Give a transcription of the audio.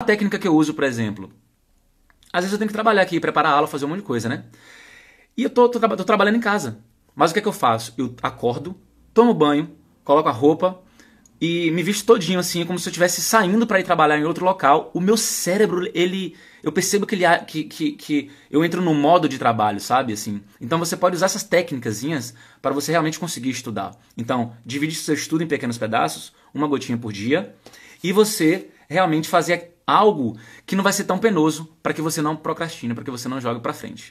A técnica que eu uso, por exemplo. Às vezes eu tenho que trabalhar aqui, preparar a aula, fazer um monte de coisa, né? E eu tô, tô, tô trabalhando em casa. Mas o que é que eu faço? Eu acordo, tomo banho, coloco a roupa, e me visto todinho assim, como se eu estivesse saindo para ir trabalhar em outro local, o meu cérebro, ele, eu percebo que ele que, que, que eu entro no modo de trabalho, sabe, assim. Então você pode usar essas técnicas para você realmente conseguir estudar. Então, divide seu estudo em pequenos pedaços, uma gotinha por dia, e você realmente fazer algo que não vai ser tão penoso para que você não procrastine, para que você não jogue para frente.